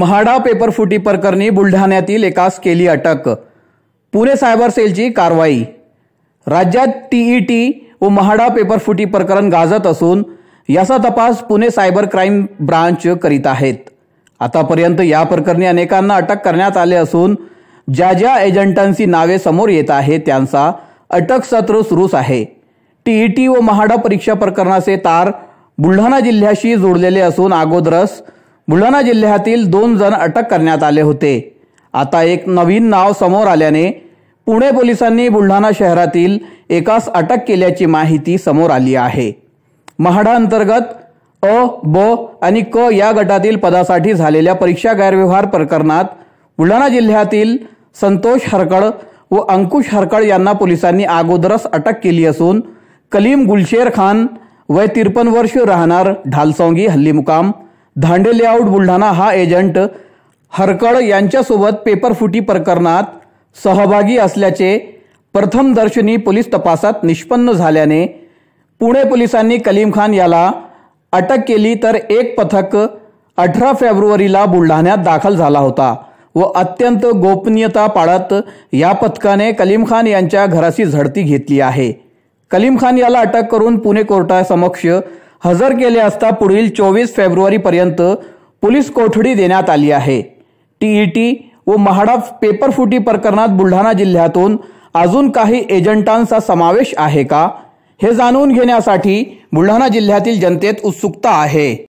MHADA paper फुटी प्रकरणी बुलढाण्यातील एकास केली अटक पुणे सायबर सेलची कारवाई राज्यात टीईटी e व महाडा पेपर फुटी प्रकरण गाजत असून याचा तपास पुणे सायबर क्राईम ब्रांच करीत आहेत आतापर्यंत या प्रकरणी अनेकांना अटक करण्यात आले असून ज्या ज्या एजंटांची नावे समोर येत आहे त्यांचा अटक सत्र सुरूच आहे टीईटी e व महाडा परीक्षा प्रकरणाचे तार बुलढाणा जिल्ह्याशी जोडलेले असून अगोदरच बुलढाणा जिल्ह्यातील दोन जण अटक करण्यात आले होते आता एक नवीन नाव समोर आल्याने पुणे पोलिसांनी बुलढाणा शहरातील एकास अटक केल्याची माहिती समोर आली आहे महाडा अंतर्गत अ ब आणि क या गटातील पदासाठी झालेल्या परीक्षा गैरव्यवहार प्रकरणात बुलढाणा जिल्ह्यातील संतोष हरकड व अंकुश हरकड यांना पोलिसांनी अगोदरच अटक केली असून कलीम गुलशेर खान वय तिरपन वर्ष राहणार ढालसोंगी हल्ली मुकाम धांडे लेआउट बुलढाणा हा एजंट हरकळ यांच्यासोबत पेपरफुटी प्रकरणात सहभागी असल्याचे प्रथमदर्शनी पोलीस तपासात निष्पन्न झाल्याने पुणे पोलिसांनी कलीम खान याला अटक केली तर एक पथक अठरा फेब्रुवारीला बुलढाण्यात दाखल झाला होता व अत्यंत गोपनीयता पाळत या पथकाने कलीम खान यांच्या घराशी झडती घेतली आहे कलीम खान याला अटक करून पुणे कोर्टासमक्ष हजर केले असता पुढील चोवीस फेब्रुवारीपर्यंत पोलीस कोठडी देण्यात आली आहे टीईटी व महाडा पेपरफुटी प्रकरणात बुलढाणा जिल्ह्यातून अजून काही एजंटांचा समावेश आहे का हे जाणून घेण्यासाठी बुलढाणा जिल्ह्यातील जनतेत उत्सुकता आहे